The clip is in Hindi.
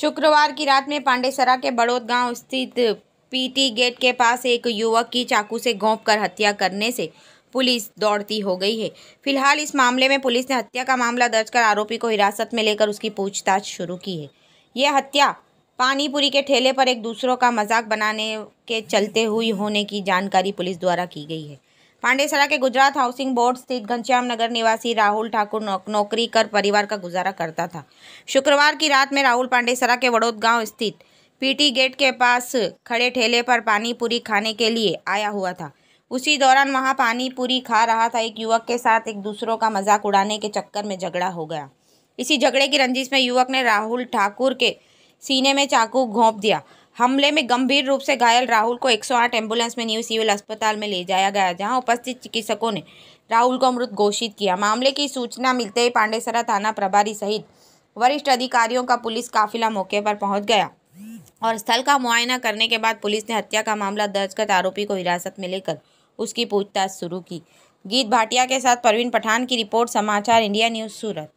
शुक्रवार की रात में पांडेसरा के बड़ोद गांव स्थित पीटी गेट के पास एक युवक की चाकू से घोंप कर हत्या करने से पुलिस दौड़ती हो गई है फिलहाल इस मामले में पुलिस ने हत्या का मामला दर्ज कर आरोपी को हिरासत में लेकर उसकी पूछताछ शुरू की है यह हत्या पानीपुरी के ठेले पर एक दूसरों का मजाक बनाने के चलते हुई होने की जानकारी पुलिस द्वारा की गई है पांडेसरा के गुजरात हाउसिंग बोर्ड स्थित घनश्याम नगर निवासी राहुल ठाकुर नौ, नौकरी कर परिवार का गुजारा करता था शुक्रवार की रात में राहुल पांडेसरा के वड़ोद गांव स्थित पीटी गेट के पास खड़े ठेले पर पानी पूरी खाने के लिए आया हुआ था उसी दौरान वहां पानी पूरी खा रहा था एक युवक के साथ एक दूसरों का मजाक उड़ाने के चक्कर में झगड़ा हो गया इसी झगड़े की रंजिश में युवक ने राहुल ठाकुर के सीने में चाकू घोंप दिया हमले में गंभीर रूप से घायल राहुल को 108 एम्बुलेंस में न्यू सिविल अस्पताल में ले जाया गया जहां उपस्थित चिकित्सकों ने राहुल को मृत घोषित किया मामले की सूचना मिलते ही पांडेसरा थाना प्रभारी सहित वरिष्ठ अधिकारियों का पुलिस काफिला मौके पर पहुंच गया और स्थल का मुआयना करने के बाद पुलिस ने हत्या का मामला दर्ज कर आरोपी को हिरासत में लेकर उसकी पूछताछ शुरू की गीत भाटिया के साथ परवीन पठान की रिपोर्ट समाचार इंडिया न्यूज़ सूरत